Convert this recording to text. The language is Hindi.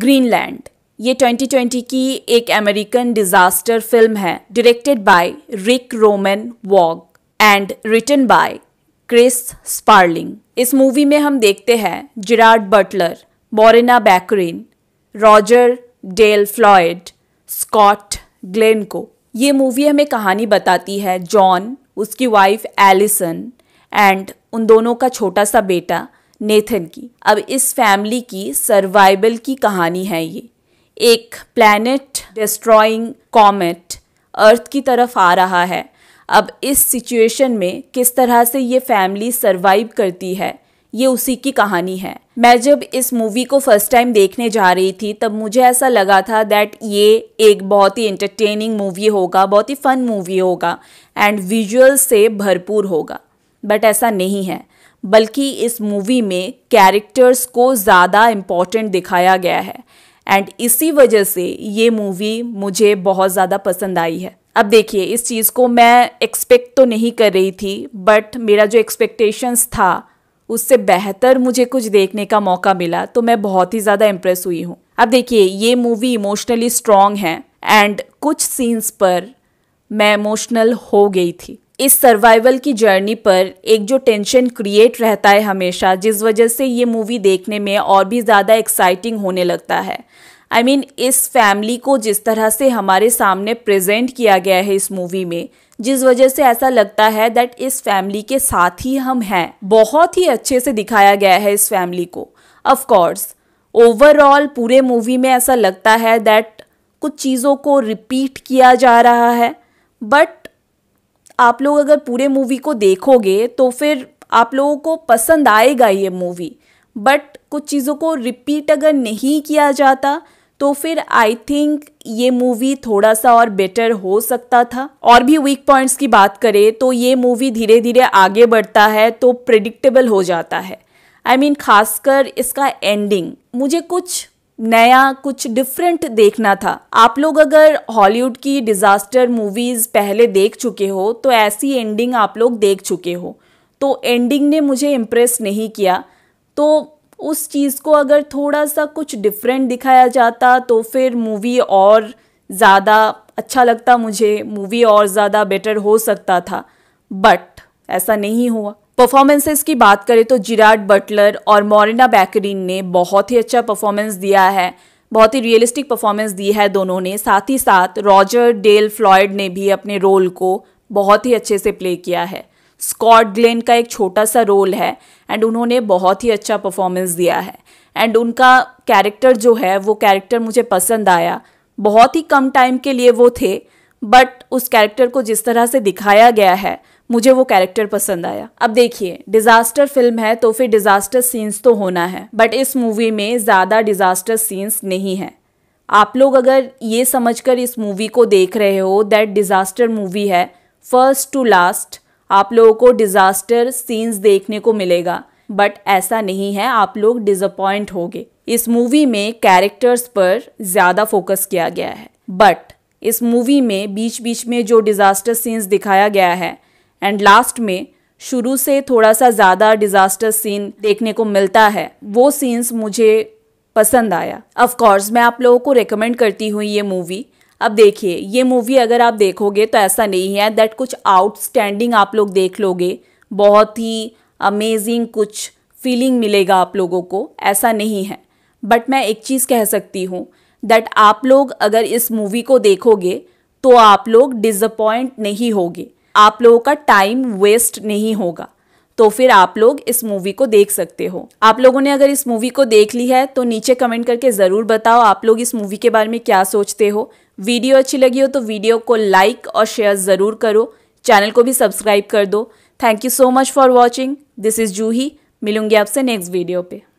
ग्रीनलैंड ये 2020 की एक अमेरिकन डिजास्टर फिल्म है directed by Rick Roman Waugh and written by Chris Sparling इस मूवी में हम देखते हैं Gerard Butler Morena Baccarin Roger Dale Floyd Scott Glenn को ये मूवी हमें कहानी बताती है जॉन उसकी वाइफ एलिसन एंड उन दोनों का छोटा सा बेटा नेथन की अब इस फैमिली की सर्वाइवल की कहानी है ये एक प्लैनेट डिस्ट्रॉइंग कॉमेट अर्थ की तरफ आ रहा है अब इस सिचुएशन में किस तरह से ये फैमिली सर्वाइव करती है ये उसी की कहानी है मैं जब इस मूवी को फर्स्ट टाइम देखने जा रही थी तब मुझे ऐसा लगा था दैट ये एक बहुत ही एंटरटेनिंग मूवी होगा बहुत ही फन मूवी होगा एंड विजुअल से भरपूर होगा बट ऐसा नहीं है बल्कि इस मूवी में कैरेक्टर्स को ज़्यादा इम्पॉर्टेंट दिखाया गया है एंड इसी वजह से ये मूवी मुझे बहुत ज़्यादा पसंद आई है अब देखिए इस चीज़ को मैं एक्सपेक्ट तो नहीं कर रही थी बट मेरा जो एक्सपेक्टेशंस था उससे बेहतर मुझे कुछ देखने का मौका मिला तो मैं बहुत ही ज़्यादा इम्प्रेस हुई हूँ अब देखिए ये मूवी इमोशनली स्ट्रॉन्ग है एंड कुछ सीन्स पर मैं इमोशनल हो गई थी इस सर्वाइवल की जर्नी पर एक जो टेंशन क्रिएट रहता है हमेशा जिस वजह से ये मूवी देखने में और भी ज़्यादा एक्साइटिंग होने लगता है आई I मीन mean, इस फैमिली को जिस तरह से हमारे सामने प्रेजेंट किया गया है इस मूवी में जिस वजह से ऐसा लगता है दैट इस फैमिली के साथ ही हम हैं बहुत ही अच्छे से दिखाया गया है इस फैमिली को अफकोर्स ओवरऑल पूरे मूवी में ऐसा लगता है दैट कुछ चीज़ों को रिपीट किया जा रहा है बट आप लोग अगर पूरे मूवी को देखोगे तो फिर आप लोगों को पसंद आएगा ये मूवी बट कुछ चीज़ों को रिपीट अगर नहीं किया जाता तो फिर आई थिंक ये मूवी थोड़ा सा और बेटर हो सकता था और भी वीक पॉइंट्स की बात करें तो ये मूवी धीरे धीरे आगे बढ़ता है तो प्रिडिक्टेबल हो जाता है आई I मीन mean, खासकर इसका एंडिंग मुझे कुछ नया कुछ डिफरेंट देखना था आप लोग अगर हॉलीवुड की डिज़ास्टर मूवीज़ पहले देख चुके हो तो ऐसी एंडिंग आप लोग देख चुके हो तो एंडिंग ने मुझे इम्प्रेस नहीं किया तो उस चीज़ को अगर थोड़ा सा कुछ डिफरेंट दिखाया जाता तो फिर मूवी और ज़्यादा अच्छा लगता मुझे मूवी और ज़्यादा बेटर हो सकता था बट ऐसा नहीं हुआ परफॉर्मेंसेस की बात करें तो जिराड बटलर और मोरिना बैकरीन ने बहुत ही अच्छा परफॉर्मेंस दिया है बहुत ही रियलिस्टिक परफॉर्मेंस दी है दोनों ने साथ ही साथ रॉजर डेल फ्लॉयड ने भी अपने रोल को बहुत ही अच्छे से प्ले किया है स्कॉट ग्लेन का एक छोटा सा रोल है एंड उन्होंने बहुत ही अच्छा परफॉर्मेंस दिया है एंड उनका कैरेक्टर जो है वो कैरेक्टर मुझे पसंद आया बहुत ही कम टाइम के लिए वो थे बट उस कैरेक्टर को जिस तरह से दिखाया गया है मुझे वो कैरेक्टर पसंद आया अब देखिए डिजास्टर फिल्म है तो फिर डिजास्टर सीन्स तो होना है बट इस मूवी में ज़्यादा डिजास्टर सीन्स नहीं है आप लोग अगर ये समझकर इस मूवी को देख रहे हो दैट डिज़ास्टर मूवी है फर्स्ट टू लास्ट आप लोगों को डिज़ास्टर सीन्स देखने को मिलेगा बट ऐसा नहीं है आप लोग डिसअपॉइंट होंगे इस मूवी में कैरेक्टर्स पर ज़्यादा फोकस किया गया है बट इस मूवी में बीच बीच में जो डिज़ास्टर सीन्स दिखाया गया है एंड लास्ट में शुरू से थोड़ा सा ज़्यादा डिज़ास्टर सीन देखने को मिलता है वो सीन्स मुझे पसंद आया ऑफ कोर्स मैं आप लोगों को रेकमेंड करती हूँ ये मूवी अब देखिए ये मूवी अगर आप देखोगे तो ऐसा नहीं है दैट कुछ आउटस्टैंडिंग आप लोग देख लोगे बहुत ही अमेजिंग कुछ फीलिंग मिलेगा आप लोगों को ऐसा नहीं है बट मैं एक चीज़ कह सकती हूँ दैट आप लोग अगर इस मूवी को देखोगे तो आप लोग डिसअपॉइंट नहीं होगे आप लोगों का टाइम वेस्ट नहीं होगा तो फिर आप लोग इस मूवी को देख सकते हो आप लोगों ने अगर इस मूवी को देख ली है तो नीचे कमेंट करके ज़रूर बताओ आप लोग इस मूवी के बारे में क्या सोचते हो वीडियो अच्छी लगी हो तो वीडियो को लाइक और शेयर ज़रूर करो चैनल को भी सब्सक्राइब कर दो thank you so much for watching this is Juhi मिलूंगी आपसे नेक्स्ट वीडियो पे